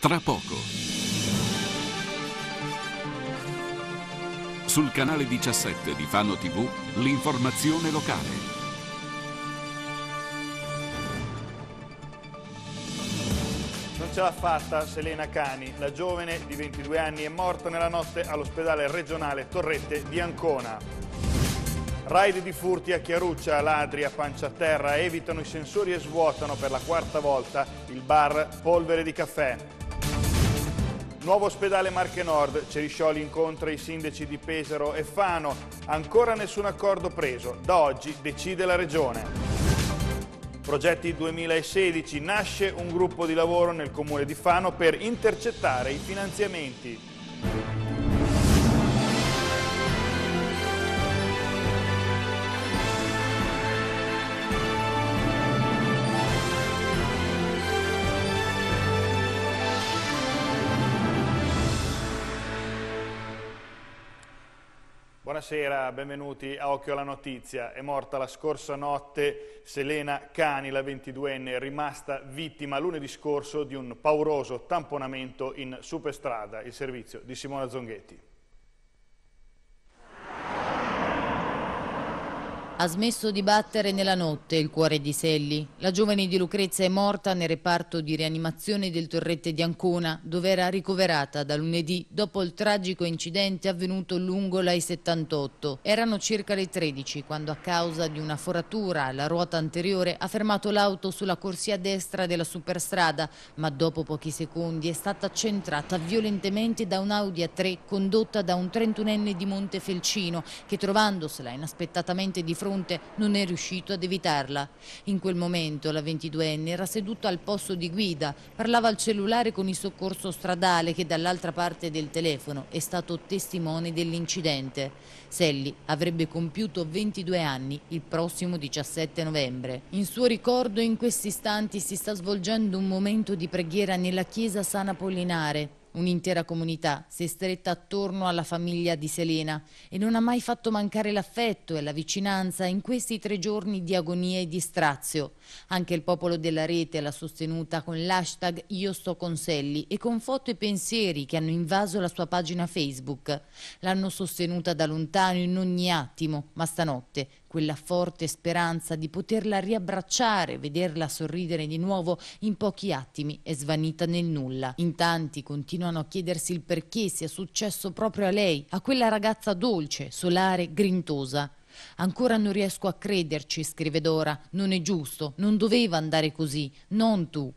tra poco. Sul canale 17 di Fano TV, l'informazione locale. Non ce l'ha fatta Selena Cani, la giovane di 22 anni è morta nella notte all'ospedale regionale Torrette di Ancona. Raid di furti a Chiaruccia, ladri a pancia a terra evitano i sensori e svuotano per la quarta volta il bar Polvere di Caffè. Nuovo ospedale Marche Nord, Ceriscioli incontra i sindaci di Pesaro e Fano. Ancora nessun accordo preso, da oggi decide la regione. Progetti 2016, nasce un gruppo di lavoro nel comune di Fano per intercettare i finanziamenti. Buonasera, benvenuti a Occhio alla Notizia. È morta la scorsa notte Selena Cani, la 22enne, rimasta vittima lunedì scorso di un pauroso tamponamento in superstrada, il servizio di Simona Zonghetti. Ha smesso di battere nella notte il cuore di Selli. La giovane di Lucrezia è morta nel reparto di rianimazione del Torrette di Ancona, dove era ricoverata da lunedì dopo il tragico incidente avvenuto lungo la I-78. Erano circa le 13 quando a causa di una foratura alla ruota anteriore ha fermato l'auto sulla corsia destra della superstrada, ma dopo pochi secondi è stata centrata violentemente da un'Audi A3 condotta da un trentunenne di Montefelcino che trovandosela inaspettatamente di fronte fronte non è riuscito ad evitarla. In quel momento la 22enne era seduta al posto di guida, parlava al cellulare con il soccorso stradale che dall'altra parte del telefono è stato testimone dell'incidente. Selli avrebbe compiuto 22 anni il prossimo 17 novembre. In suo ricordo in questi istanti si sta svolgendo un momento di preghiera nella chiesa San Apollinare Un'intera comunità si è stretta attorno alla famiglia di Selena e non ha mai fatto mancare l'affetto e la vicinanza in questi tre giorni di agonia e di strazio. Anche il popolo della rete l'ha sostenuta con l'hashtag Io sto con Selli e con foto e pensieri che hanno invaso la sua pagina Facebook. L'hanno sostenuta da lontano in ogni attimo, ma stanotte quella forte speranza di poterla riabbracciare, vederla sorridere di nuovo in pochi attimi è svanita nel nulla. In tanti continuano a chiedersi il perché sia successo proprio a lei, a quella ragazza dolce, solare, grintosa. Ancora non riesco a crederci, scrive Dora. Non è giusto, non doveva andare così, non tu.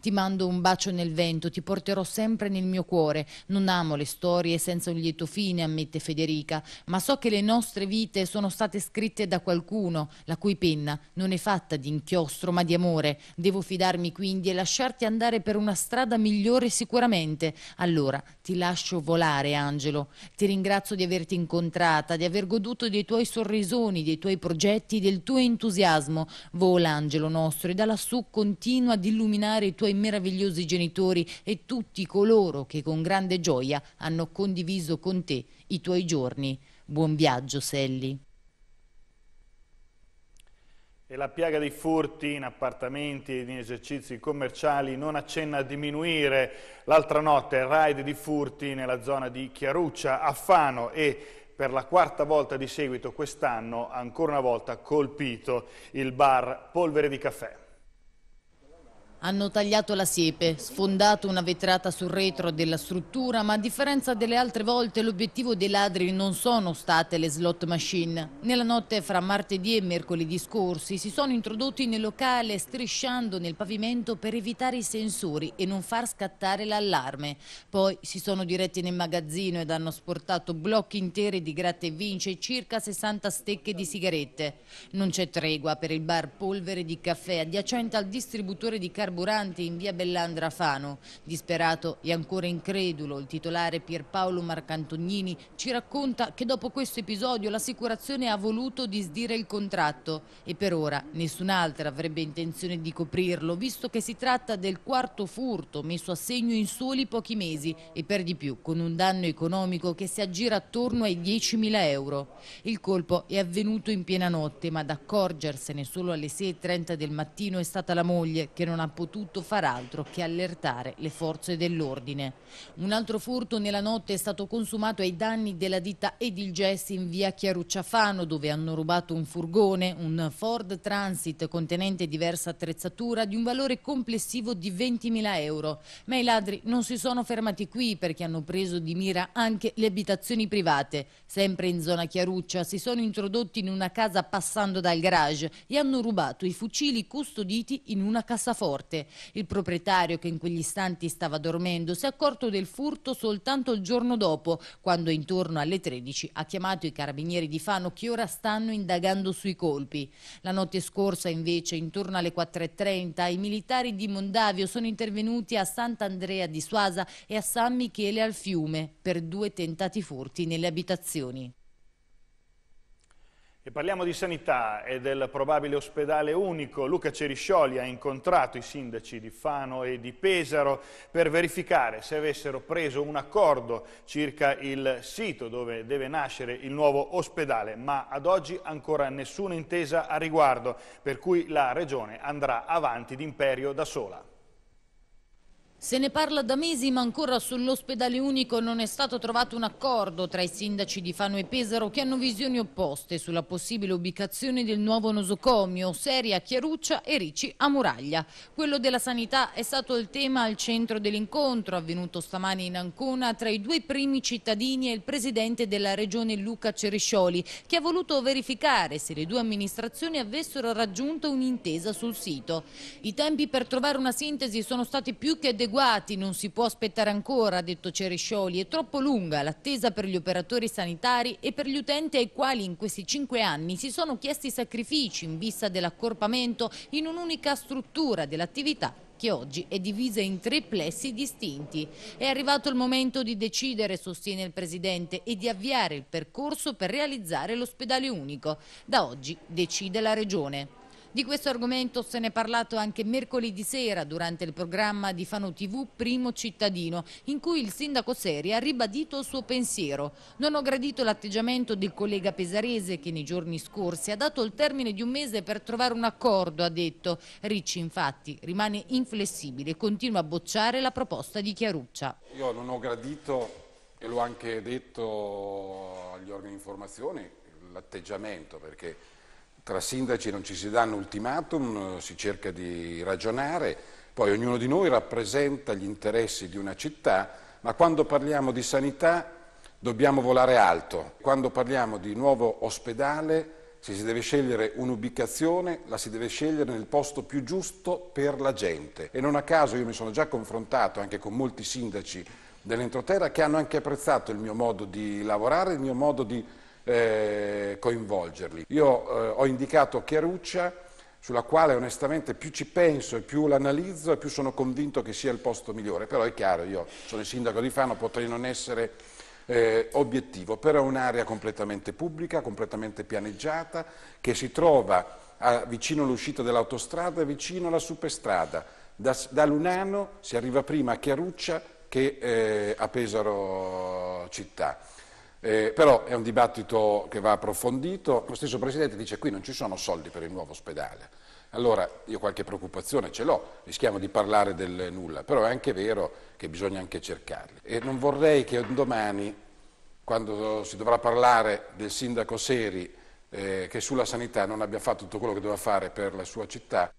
Ti mando un bacio nel vento, ti porterò sempre nel mio cuore. Non amo le storie senza un lieto fine, ammette Federica, ma so che le nostre vite sono state scritte da qualcuno, la cui penna non è fatta di inchiostro ma di amore. Devo fidarmi quindi e lasciarti andare per una strada migliore sicuramente. Allora ti lascio volare, Angelo. Ti ringrazio di averti incontrata, di aver goduto dei tuoi sorrisoni, dei tuoi progetti, del tuo entusiasmo. Vola, Angelo nostro, e da lassù continua ad illuminare i tuoi suoi meravigliosi genitori e tutti coloro che con grande gioia hanno condiviso con te i tuoi giorni. Buon viaggio, Selli. E la piaga dei furti in appartamenti e in esercizi commerciali non accenna a diminuire. L'altra notte raid di furti nella zona di Chiaruccia, a Fano e per la quarta volta di seguito quest'anno, ancora una volta colpito il bar Polvere di Caffè. Hanno tagliato la siepe, sfondato una vetrata sul retro della struttura, ma a differenza delle altre volte l'obiettivo dei ladri non sono state le slot machine. Nella notte fra martedì e mercoledì scorsi si sono introdotti nel locale strisciando nel pavimento per evitare i sensori e non far scattare l'allarme. Poi si sono diretti nel magazzino ed hanno sportato blocchi interi di gratte e vince e circa 60 stecche di sigarette. Non c'è tregua per il bar polvere di caffè adiacente al distributore di carburante carburanti in via Bellandra Fano. Disperato e ancora incredulo, il titolare Pierpaolo Marcantognini ci racconta che dopo questo episodio l'assicurazione ha voluto disdire il contratto e per ora nessun'altra avrebbe intenzione di coprirlo, visto che si tratta del quarto furto messo a segno in soli pochi mesi e per di più con un danno economico che si aggira attorno ai 10.000 euro. Il colpo è avvenuto in piena notte, ma ad accorgersene solo alle 6.30 del mattino è stata la moglie che non ha potuto potuto far altro che allertare le forze dell'ordine. Un altro furto nella notte è stato consumato ai danni della ditta Edilgessi in via Chiarucciafano dove hanno rubato un furgone, un Ford Transit contenente diversa attrezzatura di un valore complessivo di 20.000 euro. Ma i ladri non si sono fermati qui perché hanno preso di mira anche le abitazioni private. Sempre in zona Chiaruccia si sono introdotti in una casa passando dal garage e hanno rubato i fucili custoditi in una cassaforte morte. Il proprietario, che in quegli istanti stava dormendo, si è accorto del furto soltanto il giorno dopo, quando intorno alle 13 ha chiamato i carabinieri di Fano che ora stanno indagando sui colpi. La notte scorsa, invece, intorno alle 4.30, i militari di Mondavio sono intervenuti a Sant'Andrea di Suasa e a San Michele al Fiume per due tentati furti nelle abitazioni. E parliamo di sanità e del probabile ospedale unico. Luca Ceriscioli ha incontrato i sindaci di Fano e di Pesaro per verificare se avessero preso un accordo circa il sito dove deve nascere il nuovo ospedale, ma ad oggi ancora nessuna intesa a riguardo, per cui la Regione andrà avanti d'imperio da sola. Se ne parla da mesi ma ancora sull'ospedale unico non è stato trovato un accordo tra i sindaci di Fano e Pesaro che hanno visioni opposte sulla possibile ubicazione del nuovo nosocomio, Seria Chiaruccia e Ricci a Muraglia. Quello della sanità è stato il tema al centro dell'incontro avvenuto stamani in Ancona tra i due primi cittadini e il presidente della regione Luca Ceriscioli che ha voluto verificare se le due amministrazioni avessero raggiunto un'intesa sul sito. I tempi per trovare una sintesi sono stati più che degusti adeguati non si può aspettare ancora, ha detto Cerescioli. È troppo lunga l'attesa per gli operatori sanitari e per gli utenti ai quali in questi cinque anni si sono chiesti sacrifici in vista dell'accorpamento in un'unica struttura dell'attività che oggi è divisa in tre plessi distinti. È arrivato il momento di decidere, sostiene il Presidente, e di avviare il percorso per realizzare l'ospedale unico. Da oggi decide la Regione. Di questo argomento se ne è parlato anche mercoledì sera durante il programma di Fano TV Primo Cittadino, in cui il sindaco Seri ha ribadito il suo pensiero. Non ho gradito l'atteggiamento del collega Pesarese che nei giorni scorsi ha dato il termine di un mese per trovare un accordo, ha detto. Ricci infatti rimane inflessibile e continua a bocciare la proposta di Chiaruccia. Io non ho gradito e l'ho anche detto agli organi di informazione l'atteggiamento perché tra sindaci non ci si danno ultimatum, si cerca di ragionare, poi ognuno di noi rappresenta gli interessi di una città, ma quando parliamo di sanità dobbiamo volare alto, quando parliamo di nuovo ospedale se si deve scegliere un'ubicazione, la si deve scegliere nel posto più giusto per la gente. E non a caso io mi sono già confrontato anche con molti sindaci dell'entroterra che hanno anche apprezzato il mio modo di lavorare, il mio modo di eh, coinvolgerli. Io eh, ho indicato Chiaruccia sulla quale onestamente più ci penso e più l'analizzo e più sono convinto che sia il posto migliore, però è chiaro, io sono il sindaco di Fano, potrei non essere eh, obiettivo, però è un'area completamente pubblica, completamente pianeggiata, che si trova a, vicino all'uscita dell'autostrada e vicino alla superstrada. Da, da, Lunano si arriva prima a Chiaruccia che eh, a Pesaro città. Eh, però è un dibattito che va approfondito. Lo stesso Presidente dice qui non ci sono soldi per il nuovo ospedale. Allora io qualche preoccupazione ce l'ho, rischiamo di parlare del nulla, però è anche vero che bisogna anche cercarli. E non vorrei che un domani, quando si dovrà parlare del sindaco Seri, eh, che sulla sanità non abbia fatto tutto quello che doveva fare per la sua città,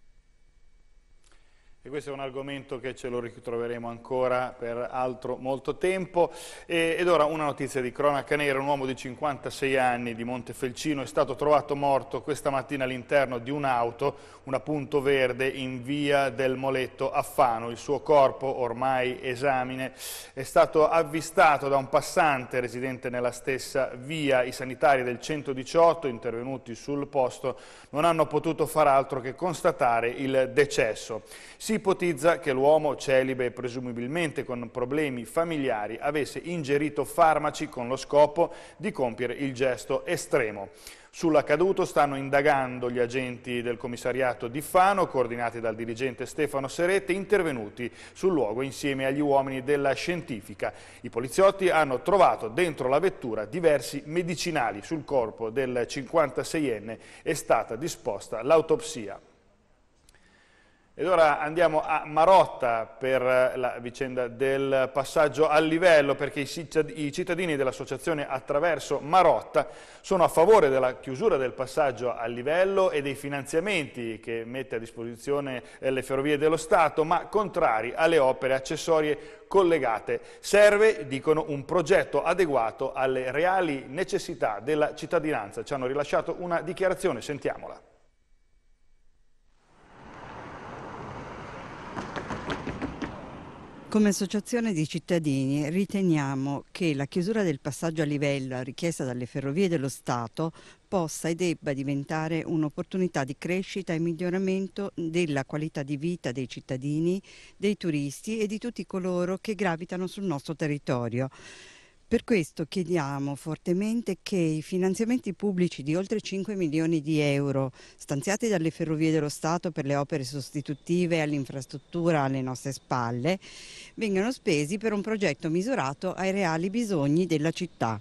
e questo è un argomento che ce lo ritroveremo ancora per altro molto tempo. E, ed ora una notizia di cronaca nera, un uomo di 56 anni di Montefelcino è stato trovato morto questa mattina all'interno di un'auto, una punto verde in via del Moletto a Fano. Il suo corpo, ormai esamine, è stato avvistato da un passante residente nella stessa via. I sanitari del 118 intervenuti sul posto non hanno potuto far altro che constatare il decesso. Si si ipotizza che l'uomo celibe e presumibilmente con problemi familiari avesse ingerito farmaci con lo scopo di compiere il gesto estremo. Sull'accaduto stanno indagando gli agenti del commissariato di Fano, coordinati dal dirigente Stefano Serete, intervenuti sul luogo insieme agli uomini della scientifica. I poliziotti hanno trovato dentro la vettura diversi medicinali. Sul corpo del 56enne è stata disposta l'autopsia. Ed ora andiamo a Marotta per eh, la vicenda del passaggio a livello, perché i cittadini dell'associazione attraverso Marotta sono a favore della chiusura del passaggio a livello e dei finanziamenti che mette a disposizione eh, le ferrovie dello Stato, ma contrari alle opere accessorie collegate. Serve, dicono, un progetto adeguato alle reali necessità della cittadinanza. Ci hanno rilasciato una dichiarazione, sentiamola. Come associazione di cittadini riteniamo che la chiusura del passaggio a livello richiesta dalle ferrovie dello Stato possa e debba diventare un'opportunità di crescita e miglioramento della qualità di vita dei cittadini, dei turisti e di tutti coloro che gravitano sul nostro territorio. Per questo chiediamo fortemente che i finanziamenti pubblici di oltre 5 milioni di euro stanziati dalle Ferrovie dello Stato per le opere sostitutive all'infrastruttura alle nostre spalle vengano spesi per un progetto misurato ai reali bisogni della città.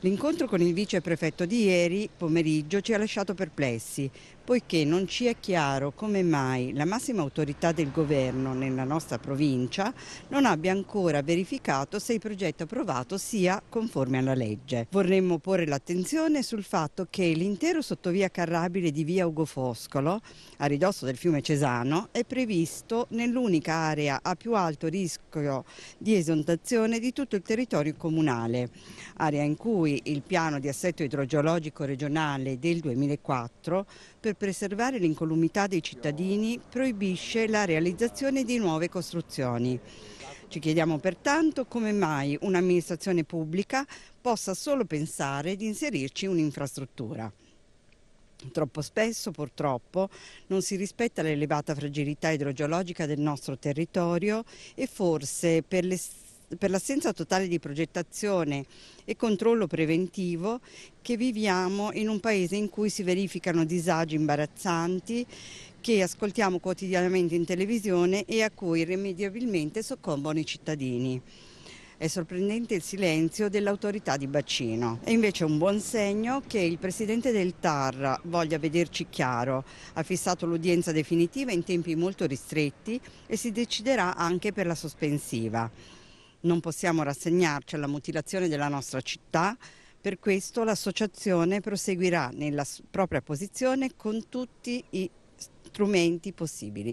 L'incontro con il viceprefetto di ieri pomeriggio ci ha lasciato perplessi, poiché non ci è chiaro come mai la massima autorità del governo nella nostra provincia non abbia ancora verificato se il progetto approvato sia conforme alla legge. Vorremmo porre l'attenzione sul fatto che l'intero sottovia carrabile di via Ugo Foscolo, a ridosso del fiume Cesano, è previsto nell'unica area a più alto rischio di esondazione di tutto il territorio comunale, area in cui il piano di assetto idrogeologico regionale del 2004 per preservare l'incolumità dei cittadini proibisce la realizzazione di nuove costruzioni. Ci chiediamo pertanto come mai un'amministrazione pubblica possa solo pensare di inserirci un'infrastruttura. Troppo spesso, purtroppo, non si rispetta l'elevata fragilità idrogeologica del nostro territorio e forse per le per l'assenza totale di progettazione e controllo preventivo che viviamo in un paese in cui si verificano disagi imbarazzanti che ascoltiamo quotidianamente in televisione e a cui irrimediabilmente soccombono i cittadini. È sorprendente il silenzio dell'autorità di bacino. È invece un buon segno che il presidente del TAR voglia vederci chiaro. Ha fissato l'udienza definitiva in tempi molto ristretti e si deciderà anche per la sospensiva. Non possiamo rassegnarci alla mutilazione della nostra città, per questo l'associazione proseguirà nella propria posizione con tutti i strumenti possibili.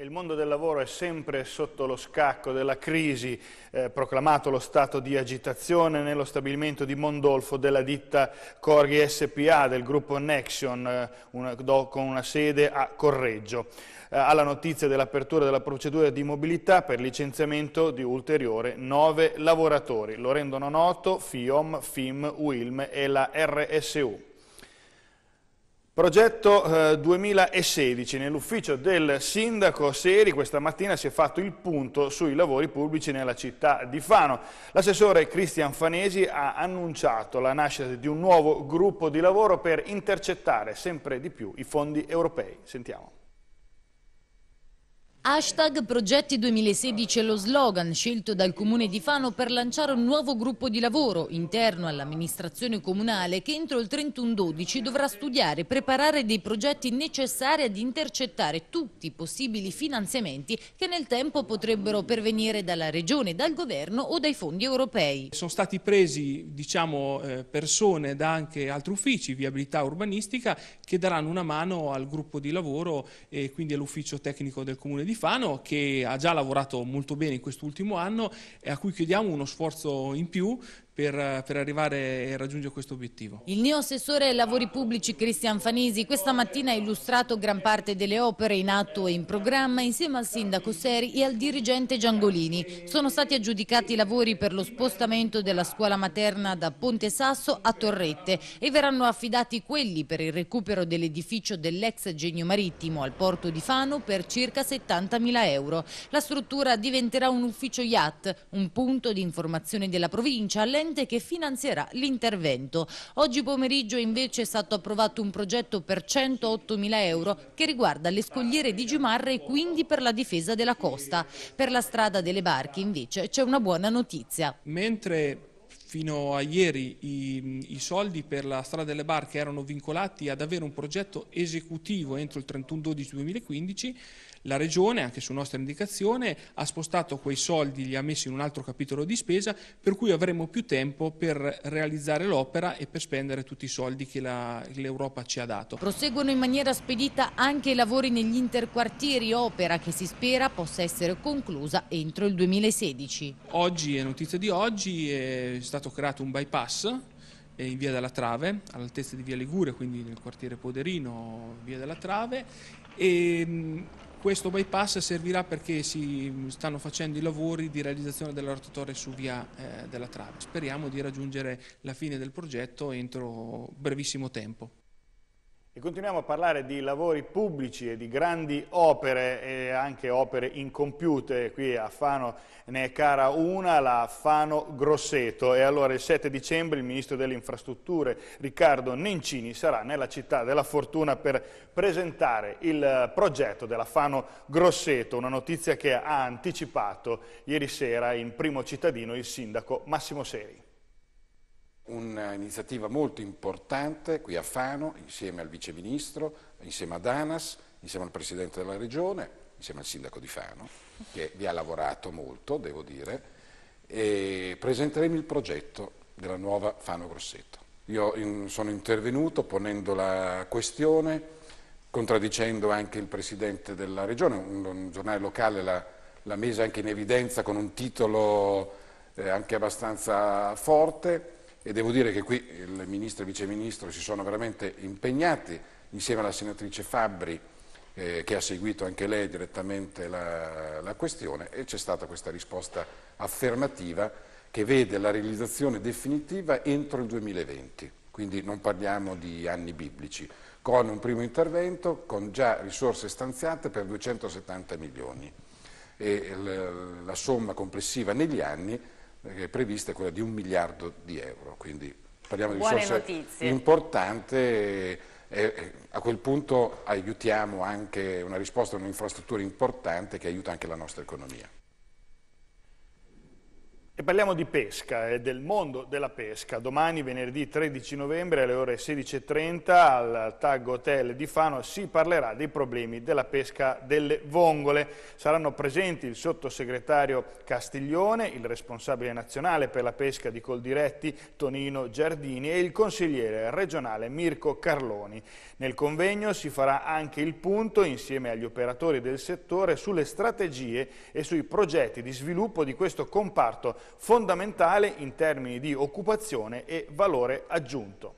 Il mondo del lavoro è sempre sotto lo scacco della crisi, eh, proclamato lo stato di agitazione nello stabilimento di Mondolfo della ditta Corri SPA del gruppo Nexion, eh, una, do, con una sede a Correggio. Eh, alla notizia dell'apertura della procedura di mobilità per licenziamento di ulteriori nove lavoratori. Lo rendono noto FIOM, FIM, UILM e la RSU. Progetto 2016, eh, nell'ufficio del sindaco Seri questa mattina si è fatto il punto sui lavori pubblici nella città di Fano. L'assessore Cristian Fanesi ha annunciato la nascita di un nuovo gruppo di lavoro per intercettare sempre di più i fondi europei. Sentiamo. Hashtag Progetti 2016 è lo slogan scelto dal Comune di Fano per lanciare un nuovo gruppo di lavoro interno all'amministrazione comunale che entro il 31-12 dovrà studiare e preparare dei progetti necessari ad intercettare tutti i possibili finanziamenti che nel tempo potrebbero pervenire dalla Regione, dal Governo o dai fondi europei. Sono stati presi diciamo, eh, persone da anche altri uffici, viabilità urbanistica, che daranno una mano al gruppo di lavoro e quindi all'ufficio tecnico del Comune di Fano Schifano che ha già lavorato molto bene in quest'ultimo anno e a cui chiediamo uno sforzo in più per, per arrivare e raggiungere questo obiettivo. Il neo assessore ai lavori pubblici Cristian Fanisi questa mattina ha illustrato gran parte delle opere in atto e in programma insieme al sindaco Seri e al dirigente Giangolini. Sono stati aggiudicati i lavori per lo spostamento della scuola materna da Ponte Sasso a Torrette e verranno affidati quelli per il recupero dell'edificio dell'ex genio marittimo al porto di Fano per circa 70.000 euro. La struttura diventerà un ufficio IAT, un punto di informazione della provincia, all'ente ente che finanzierà l'intervento. Oggi pomeriggio invece è stato approvato un progetto per 108 mila euro che riguarda le scogliere di Gimarra e quindi per la difesa della costa. Per la strada delle barche invece c'è una buona notizia. Mentre fino a ieri i, i, soldi per la strada delle barche erano vincolati ad avere un progetto esecutivo entro il 31-12-2015, la Regione, anche su nostra indicazione, ha spostato quei soldi, li ha messi in un altro capitolo di spesa, per cui avremo più tempo per realizzare l'opera e per spendere tutti i soldi che l'Europa ci ha dato. Proseguono in maniera spedita anche i lavori negli interquartieri, opera che si spera possa essere conclusa entro il 2016. Oggi, è notizia di oggi, è stato creato un bypass in via della Trave, all'altezza di via Ligure, quindi nel quartiere Poderino, via della Trave, e questo bypass servirà perché si stanno facendo i lavori di realizzazione della rotatoria su via eh, della Trave. Speriamo di raggiungere la fine del progetto entro brevissimo tempo. E continuiamo a parlare di lavori pubblici e di grandi opere e anche opere incompiute. Qui a Fano ne è cara una, la Fano Grosseto. E allora il 7 dicembre il ministro delle Infrastrutture Riccardo Nencini sarà nella città della Fortuna per presentare il progetto della Fano Grosseto, una notizia che ha anticipato ieri sera in primo cittadino il sindaco Massimo Seri un'iniziativa molto importante qui a Fano, insieme al Vice Ministro, insieme ad ANAS, insieme al Presidente della Regione, insieme al Sindaco di Fano, che vi ha lavorato molto, devo dire, e presenteremo il progetto della nuova Fano Grosseto. Io in, sono intervenuto ponendo la questione, contraddicendo anche il Presidente della Regione, un, un giornale locale l'ha mesa anche in evidenza con un titolo eh, anche abbastanza forte, e devo dire che qui il Ministro e il Vice Ministro si sono veramente impegnati insieme alla senatrice Fabbri eh, che ha seguito anche lei direttamente la, la questione e c'è stata questa risposta affermativa che vede la realizzazione definitiva entro il 2020, quindi non parliamo di anni biblici, con un primo intervento con già risorse stanziate per 270 milioni e la somma complessiva negli anni prevista è quella di un miliardo di euro, quindi parliamo di risorse importanti. e a quel punto aiutiamo anche una risposta a un'infrastruttura importante che aiuta anche la nostra economia. E parliamo di pesca e eh, del mondo della pesca. Domani, venerdì 13 novembre, alle ore 16.30, al Tag Hotel di Fano si parlerà dei problemi della pesca delle vongole. Saranno presenti il sottosegretario Castiglione, il responsabile nazionale per la pesca di Coldiretti, Tonino Giardini, e il consigliere regionale Mirko Carloni. Nel convegno si farà anche il punto, insieme agli operatori del settore, sulle strategie e sui progetti di sviluppo di questo comparto fondamentale in termini di occupazione e valore aggiunto.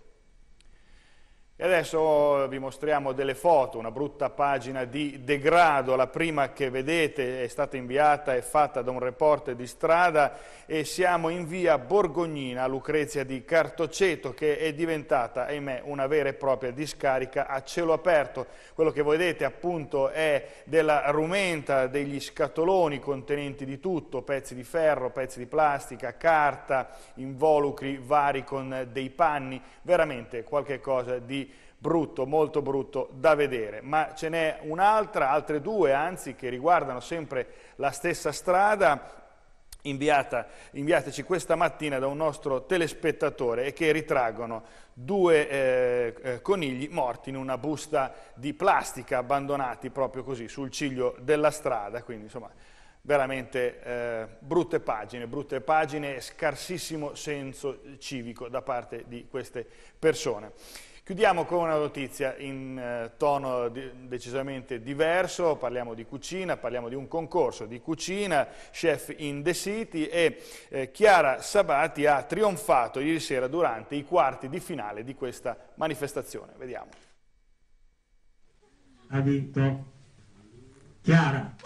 E adesso oh, vi mostriamo delle foto, una brutta pagina di degrado, la prima che vedete è stata inviata e fatta da un reporter di strada e siamo in via Borgognina, Lucrezia di Cartoceto che è diventata, ahimè, una vera e propria discarica a cielo aperto. Quello che vedete appunto è della rumenta, degli scatoloni contenenti di tutto, pezzi di ferro, pezzi di plastica, carta, involucri vari con dei panni, veramente qualche cosa di brutto, molto brutto da vedere, ma ce n'è un'altra, altre due anzi, che riguardano sempre la stessa strada, inviata, inviateci questa mattina da un nostro telespettatore e che ritraggono due eh, eh, conigli morti in una busta di plastica abbandonati proprio così sul ciglio della strada, quindi insomma veramente eh, brutte pagine, brutte pagine e scarsissimo senso civico da parte di queste persone. Chiudiamo con una notizia in eh, tono decisamente diverso, parliamo di cucina, parliamo di un concorso di cucina, Chef in the City e eh, Chiara Sabati ha trionfato ieri sera durante i quarti di finale di questa manifestazione. Vediamo. Ha vinto Chiara.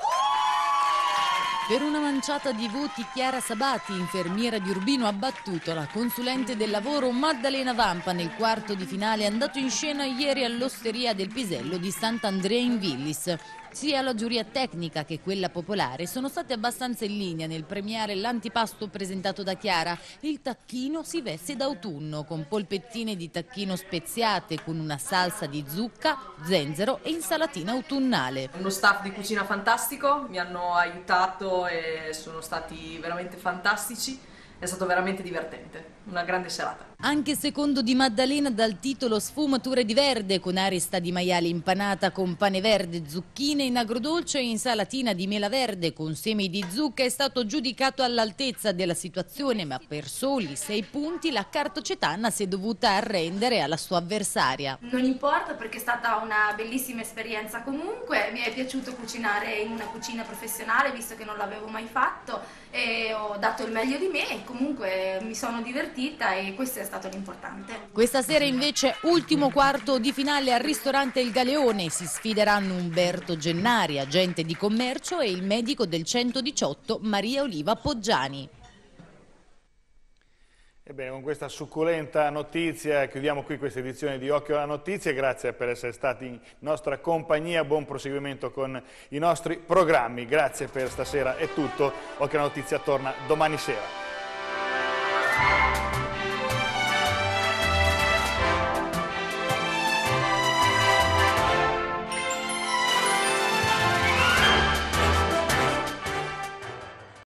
Per una manciata di voti Chiara Sabati, infermiera di Urbino, ha battuto la consulente del lavoro Maddalena Vampa nel quarto di finale andato in scena ieri all'osteria del Pisello di Sant'Andrea in Villis. Sia la giuria tecnica che quella popolare sono state abbastanza in linea nel premiare l'antipasto presentato da Chiara. Il tacchino si veste d'autunno con polpettine di tacchino speziate con una salsa di zucca, zenzero e insalatina autunnale. Uno staff di cucina fantastico, mi hanno aiutato e sono stati veramente fantastici è stato veramente divertente, una grande serata. Anche secondo Di Maddalena dal titolo Sfumature di verde con arista di maiale impanata con pane verde, zucchine in agrodolce e insalatina di mela verde con semi di zucca è stato giudicato all'altezza della situazione ma per soli sei punti la cartocetana si è dovuta arrendere alla sua avversaria. Non importa perché è stata una bellissima esperienza comunque, mi è piaciuto cucinare in una cucina professionale visto che non l'avevo mai fatto e ho dato il meglio di me e comunque mi sono divertita e questo è stato l'importante. Questa sera invece ultimo quarto di finale al ristorante Il Galeone si sfideranno Umberto Gennari, agente di commercio e il medico del 118 Maria Oliva Poggiani. Ebbene, con questa succulenta notizia chiudiamo qui questa edizione di Occhio alla Notizia. Grazie per essere stati in nostra compagnia. Buon proseguimento con i nostri programmi. Grazie per stasera è tutto. Occhio alla Notizia torna domani sera.